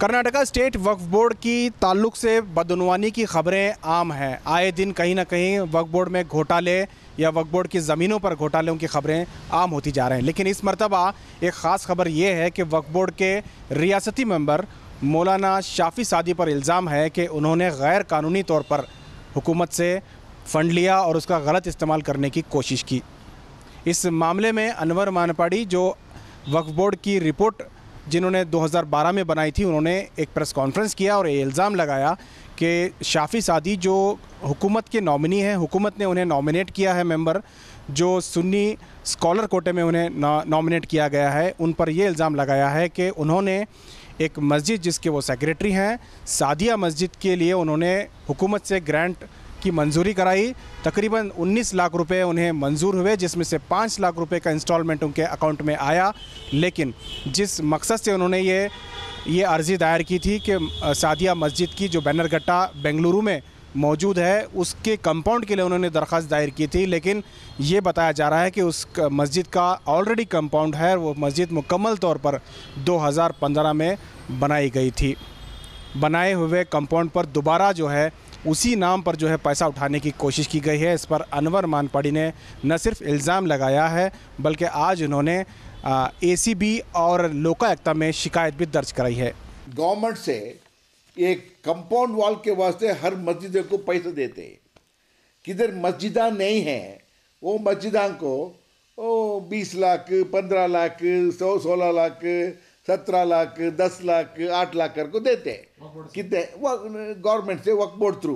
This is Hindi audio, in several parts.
कर्नाटका स्टेट वक्फ बोर्ड की ताल्लुक से बदनवानी की खबरें आम हैं आए दिन कहीं ना कहीं वक्फ बोर्ड में घोटाले या वक्फ बोर्ड की ज़मीनों पर घोटालों की खबरें आम होती जा रही हैं लेकिन इस मरतबा एक ख़ास खबर ये है कि वक्फ बोर्ड के रियासती मेंबर मौलाना शाफी सादी पर इल्ज़ाम है कि उन्होंने गैर कानूनी तौर पर हुकूमत से फ़ंड लिया और उसका गलत इस्तेमाल करने की कोशिश की इस मामले में अनवर मानपाड़ी जो वक्फ बोर्ड की रिपोर्ट जिन्होंने 2012 में बनाई थी उन्होंने एक प्रेस कॉन्फ्रेंस किया और ये इल्ज़ाम लगाया कि शाफी सादी जो हुकूमत के नॉमिनी हैं हुकूमत ने उन्हें नॉमिनेट किया है मेंबर जो सुन्नी स्कॉलर कोटे में उन्हें नॉमिनेट किया गया है उन पर यह इल्ज़ाम लगाया है कि उन्होंने एक मस्जिद जिसके वो सेक्रेटरी हैं सादिया मस्जिद के लिए उन्होंने हुकूमत से ग्रांट की मंजूरी कराई तकरीबन 19 लाख रुपए उन्हें मंजूर हुए जिसमें से 5 लाख रुपए का इंस्टॉलमेंट उनके अकाउंट में आया लेकिन जिस मकसद से उन्होंने ये ये अर्ज़ी दायर की थी कि सादिया मस्जिद की जो बैनरगट्टा बेंगलुरु में मौजूद है उसके कंपाउंड के लिए उन्होंने दरख्वास्त दायर की थी लेकिन ये बताया जा रहा है कि उस मस्जिद का ऑलरेडी कंपाउंड है वो मस्जिद मुकम्मल तौर पर 2015 में बनाई गई थी बनाए हुए कंपाउंड पर दोबारा जो है उसी नाम पर जो है पैसा उठाने की कोशिश की गई है इस पर अनवर मानपाड़ी ने न सिर्फ इल्ज़ाम लगाया है बल्कि आज उन्होंने ए और लोकायुक्ता में शिकायत भी दर्ज कराई है गवर्नमेंट से एक कंपाउंड वॉल के वास्ते हर मस्जिद को पैसे देते किधर मस्जिदा नहीं है वो मस्जिदा को ओ बीस लाख पंद्रह लाख सौ सोलह लाख सत्रह लाख दस लाख आठ लाख करके देते हैं कितने गवर्नमेंट से Waqf board through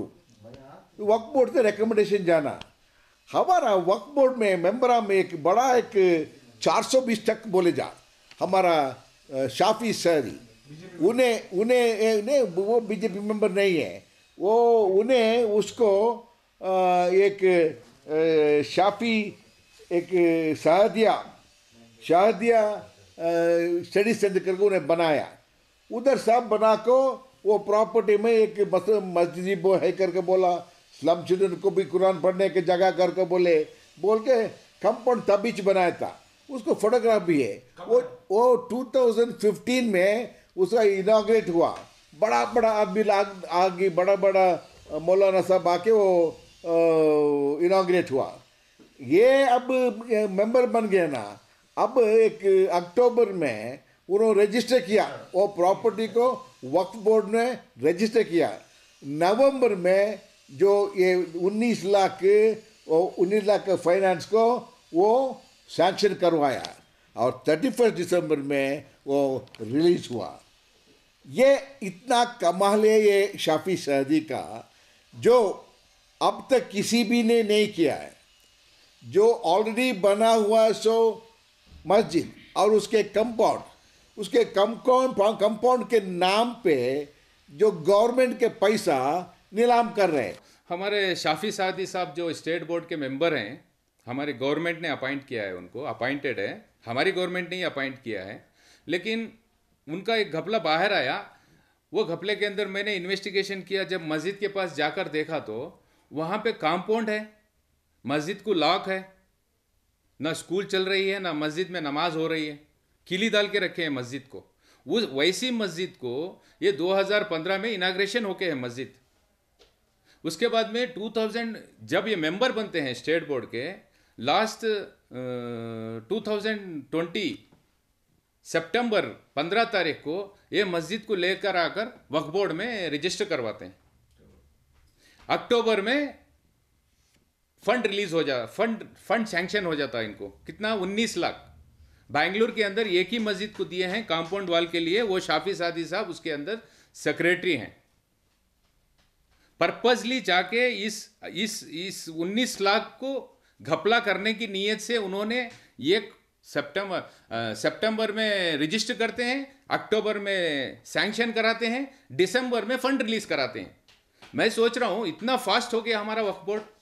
Waqf board से रिकमेंडेशन जाना हमारा वक्फ बोर्ड में मेम्बरा में एक बड़ा एक चार सौ बीस तक बोले जा हमारा शाफी सर उन्हें उन्हें नहीं वो बीजेपी मेंबर नहीं है वो उन्हें उसको एक शाफी एक शाहदिया शाहदिया स्टडी सेंटर करके उन्हें बनाया उधर सब बना को वो प्रॉपर्टी में एक मस्जिद बो है करके बोला स्लम चिल्ड्रन को भी कुरान पढ़ने के जगह करके बोले बोल के कंपाउंड तबीच बनाया था उसको फोटोग्राफ भी है वो वो 2015 में उसका इनाग्रेट हुआ बड़ा बड़ा आदमी आगे बड़ा बड़ा मौलाना साहब आके वो इनाग्रेट हुआ ये अब मेंबर बन गया ना अब एक अक्टूबर में उन्होंने रजिस्टर किया वो प्रॉपर्टी को वक्फ बोर्ड ने रजिस्टर किया नवंबर में जो ये 19 लाख उन्नीस लाख फाइनेंस को वो सैंक्शन करवाया और थर्टी फर्स्ट दिसंबर में वो रिलीज हुआ ये इतना कमाल है ये शाफी सहदी का जो अब तक किसी भी ने नहीं किया है जो ऑलरेडी बना हुआ सो मस्जिद और उसके कंपाउंड उसके कंपाउंड कंपाउंड के नाम पे जो गवर्नमेंट के पैसा नीलाम कर रहे हैं हमारे शाफी सादी साहब जो स्टेट बोर्ड के मेंबर हैं हमारे गवर्नमेंट ने अपॉइंट किया है उनको अपॉइंटेड है हमारी गवर्नमेंट ने ही अपॉइंट किया है लेकिन उनका एक घपला बाहर आया वो घपले के अंदर मैंने इन्वेस्टिगेशन किया जब मस्जिद के पास जाकर देखा तो वहाँ पे कंपाउंड है मस्जिद को लॉक है ना स्कूल चल रही है ना मस्जिद में नमाज हो रही है किली डाल के रखे हैं मस्जिद को उस वैसी मस्जिद को ये 2015 में इनाग्रेशन होके है मस्जिद उसके बाद में 2000 जब ये मेंबर बनते हैं स्टेट बोर्ड के लास्ट टू थाउजेंड ट्वेंटी सितंबर 15 तारीख को ये मस्जिद को लेकर आकर वक्फ बोर्ड में रजिस्टर करवाते हैं अक्टूबर में फंड रिलीज हो जाता फंड फंड सैंक्शन हो जाता है इनको कितना 19 लाख बैंगलोर के अंदर एक ही मस्जिद को दिए हैं कंपाउंड वाल के लिए वो शाफी सादी साहब उसके अंदर सेक्रेटरी हैं पर्पजली जाके इस इस इस उन्नीस लाख को घपला करने की नीयत से उन्होंने एक सितंबर सितंबर में रजिस्टर करते हैं अक्टूबर में सैंक्शन कराते हैं दिसंबर में फंड रिलीज कराते हैं मैं सोच रहा हूं इतना फास्ट हो गया हमारा वक्त बोर्ड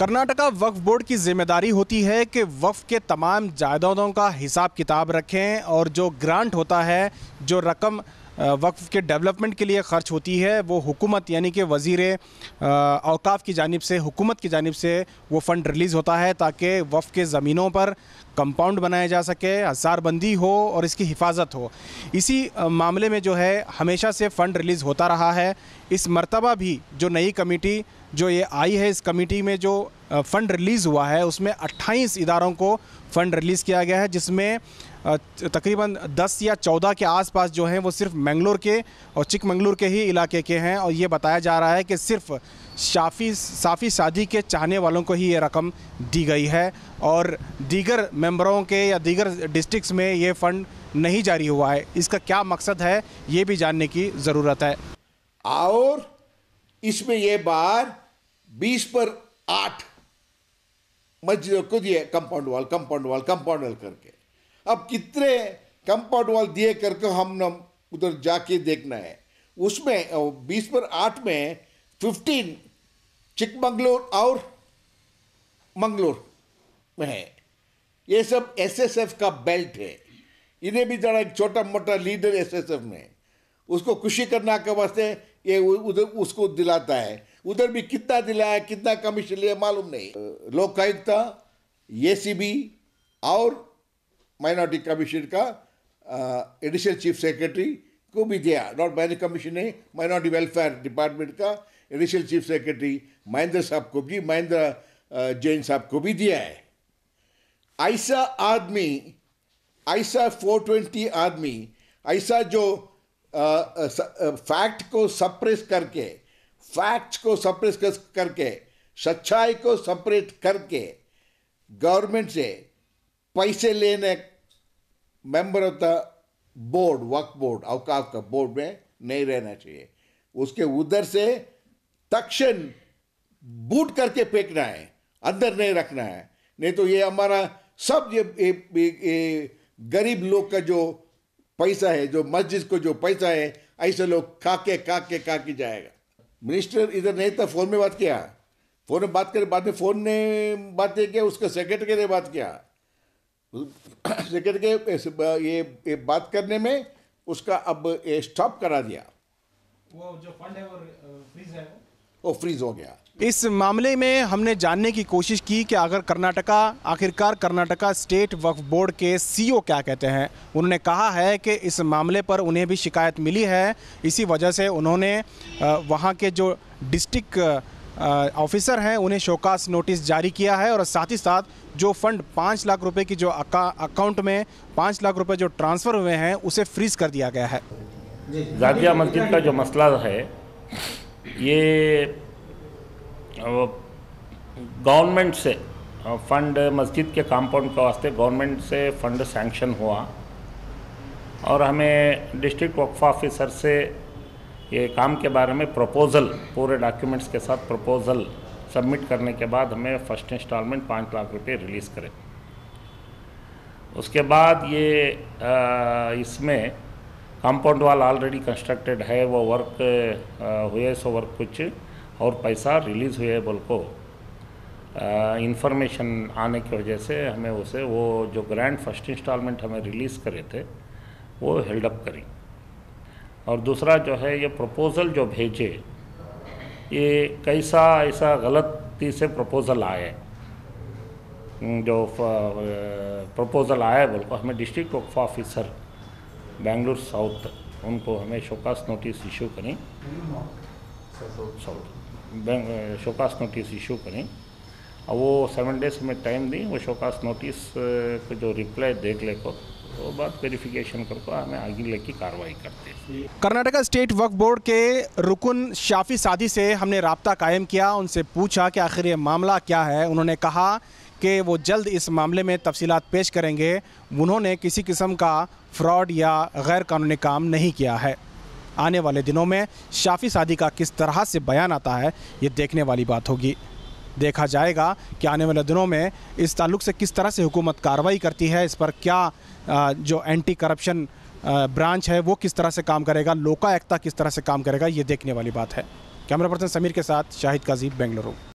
कर्नाटका वक्फ बोर्ड की जिम्मेदारी होती है कि वक्फ के तमाम जायदादों का हिसाब किताब रखें और जो ग्रांट होता है जो रकम वक्फ के डेवलपमेंट के लिए खर्च होती है वो हुकूमत यानी कि वज़ीर अवकाफ़ की जानब से हुकूमत की जानब से वो फ़ंड रिलीज़ होता है ताकि वफ़ के ज़मीनों पर कंपाउंड बनाया जा सके हज़ारबंदी हो और इसकी हिफाजत हो इसी मामले में जो है हमेशा से फ़ंड रिलीज़ होता रहा है इस मरतबा भी जो नई कमेटी जो ये आई है इस कमेटी में जो फ़ंड रिलीज़ हुआ है उसमें 28 इदारों को फ़ंड रिलीज़ किया गया है जिसमें तकरीबन 10 या 14 के आसपास जो हैं वो सिर्फ मैंगलोर के और चिकमंगलोर के ही इलाके के हैं और ये बताया जा रहा है कि सिर्फ शाफी साफ़ी शादी के चाहने वालों को ही ये रकम दी गई है और दीगर मेंबरों के या दीगर डिस्ट्रिक्स में ये फ़ंड नहीं जारी हुआ है इसका क्या मकसद है ये भी जानने की ज़रूरत है और इसमें ये बार बीस पर आठ मस्जिदों को दिए कंपाउंड वाल कंपाउंड वाल कंपाउंड वाल करके अब कितने कंपाउंड वॉल दिए करके हम उधर जाके देखना है उसमें बीस पर आठ में फिफ्टीन चिकमंगलोर और मंगलोर में है ये सब एसएसएफ का बेल्ट है इन्हें भी जरा एक छोटा मोटा लीडर एसएसएफ में उसको खुशी करना के वास्ते ये उधर उसको दिलाता है उधर भी कितना दिलाया कितना कमीशन लिया मालूम नहीं लोकायुक्त ए और माइनॉरिटी कमीशन का एडिशनल चीफ सेक्रेटरी को भी दिया नॉट माइनॉरिटी कमीशन ने माइनॉरिटी वेलफेयर डिपार्टमेंट का एडिशनल चीफ सेक्रेटरी महेंद्र साहब को भी महेंद्र जैन साहब को भी दिया है ऐसा आदमी ऐसा 420 आदमी ऐसा जो फैक्ट को सप्रेस करके फैक्ट्स को सप्रेस करके सच्चाई को सप्रेस करके गवर्नमेंट से पैसे लेने member of the board Waqf board अवकाफ का बोर्ड में नहीं रहना चाहिए उसके उधर से तक्षण बूट करके फेंकना है अंदर नहीं रखना है नहीं तो ये हमारा सब ये, ये, ये, ये गरीब लोग का जो पैसा है जो मस्जिद को जो पैसा है ऐसे लोग काके काके काके जाएगा मिनिस्टर इधर नहीं था फ़ोन में बात किया फ़ोन में बात कर बाद में फ़ोन ने बात किया उसका सेक्रेटरी ने बात किया सेक्रेटरी के ये, ये बात करने में उसका अब स्टॉप करा दिया वो जो फंड है वो फ्रीज है वो फ्रीज हो गया इस मामले में हमने जानने की कोशिश की कि अगर कर्नाटका आखिरकार कर्नाटका स्टेट वक्फ बोर्ड के सीईओ e क्या कहते हैं उन्होंने कहा है कि इस मामले पर उन्हें भी शिकायत मिली है इसी वजह से उन्होंने वहाँ के जो डिस्ट्रिक्ट ऑफिसर हैं उन्हें शोकास नोटिस जारी किया है और साथ ही साथ जो फंड पाँच लाख रुपए की जो अकाउंट में पाँच लाख रुपए जो ट्रांसफ़र हुए हैं उसे फ्रीज कर दिया गया है जातिया मस्जिद का जो मसला है ये गवर्नमेंट से फंड मस्जिद के कंपाउंड के वास्ते गवर्नमेंट से फंड सैंक्शन हुआ और हमें डिस्ट्रिक्ट वक्फा ऑफिसर से ये काम के बारे में प्रपोज़ल पूरे डॉक्यूमेंट्स के साथ प्रपोज़ल सबमिट करने के बाद हमें फर्स्ट इंस्टॉलमेंट पाँच लाख रुपए रिलीज़ करें उसके बाद ये इसमें कंपाउंड वाल ऑलरेडी कंस्ट्रक्टेड है वो वर्क हुए सो वर्क कुछ और पैसा रिलीज़ हुए बोल को इन्फॉर्मेशन आने की वजह से हमें उसे वो जो ग्रैंड फर्स्ट इंस्टॉलमेंट हमें रिलीज़ करे थे वो हेल्डअप करें और दूसरा जो है ये प्रपोज़ल जो भेजे ये कैसा ऐसा गलती से प्रपोज़ल आए हम्म, जो प्रपोज़ल आया बोल को तो हमें district Waqf officer Bengaluru south उनको हमें शोकास नोटिस इशू करें साउथ शोकास नोटिस इशू करें और वो सेवन डेज में टाइम दी वो शोकास नोटिस को जो रिप्लाई देख ले को कर्नाटका स्टेट वक्फ बोर्ड के रुकन शाफी सादी से हमने रबता कायम किया उनसे पूछा कि आखिर ये मामला क्या है उन्होंने कहा कि वो जल्द इस मामले में तफसीत पेश करेंगे उन्होंने किसी किस्म का फ्रॉड या गैर कानूनी काम नहीं किया है आने वाले दिनों में शाफी सादी का किस तरह से बयान आता है ये देखने वाली बात होगी देखा जाएगा कि आने वाले दिनों में इस ताल्लुक से किस तरह से हुकूमत कार्रवाई करती है इस पर क्या जो एंटी करप्शन ब्रांच है वो किस तरह से काम करेगा लोका एकता किस तरह से काम करेगा ये देखने वाली बात है कैमरा पर्सन समीर के साथ शाहिद काजीब बेंगलुरु